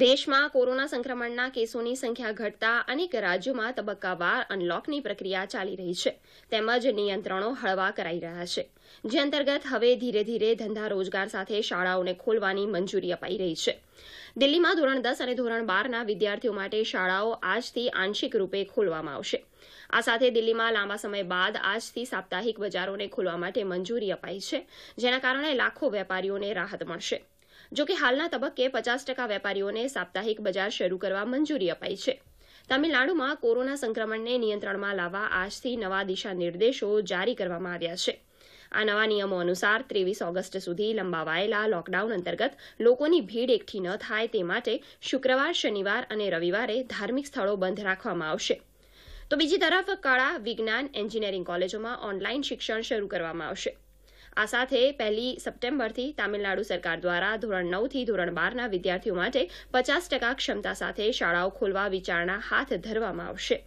દેશમાં કોરોના સંક્રમણના કેસોની સંખ્યા ઘટતા અનેક રાજ્યોમાં તબક્કાવાર અનલોકની પ્રક્રિયા ચાલી રહી છે તેમજ નિયંત્રણો હળવા કરાઈ રહ્યા છે જે અંતર્ગત હવે ધીરે ધીરે ધંધા રોજગાર સાથે શાળાઓને ખોલવાની મંજૂરી અપાઈ રહી છે દિલ્હીમાં ધોરણ દસ અને ધોરણ બારના વિદ્યાર્થીઓ માટે શાળાઓ આજથી આંશિક રૂપે ખોલવામાં આવશે આ સાથે દિલ્હીમાં લાંબા સમય બાદ આજથી સાપ્તાહિક બજારોને ખોલવા માટે મંજૂરી અપાઈ છે જેના કારણે લાખો વેપારીઓને રાહત મળશે જો કે હાલના તબક્કે પચાસ ટકા વેપારીઓને સાપ્તાહિક બજાર શરૂ કરવા મંજૂરી અપાઈ છે તમિલનાડુમાં કોરોના સંક્રમણને નિયંત્રણમાં લાવવા આજથી નવા દિશા નિર્દેશો જારી કરવામાં આવ્યા છે આ નવા નિયમો અનુસાર ત્રેવીસ ઓગસ્ટ સુધી લંબાવાયેલા લોકડાઉન અંતર્ગત લોકોની ભીડ એકઠી ન થાય તે માટે શુક્રવાર શનિવાર અને રવિવારે ધાર્મિક સ્થળો બંધ રાખવામાં આવશે તો બીજી તરફ કળા વિજ્ઞાન એન્જિનિયરિંગ કોલેજોમાં ઓનલાઇન શિક્ષણ શરૂ કરવામાં આવશે આ સાથે પહેલી સપ્ટેમ્બરથી તામિલનાડુ સરકાર દ્વારા ધોરણ નવથી ધોરણ બારના વિદ્યાર્થીઓ માટે પચાસ ટકા ક્ષમતા સાથે શાળાઓ ખોલવા વિચારણા હાથ ધરવામાં આવશે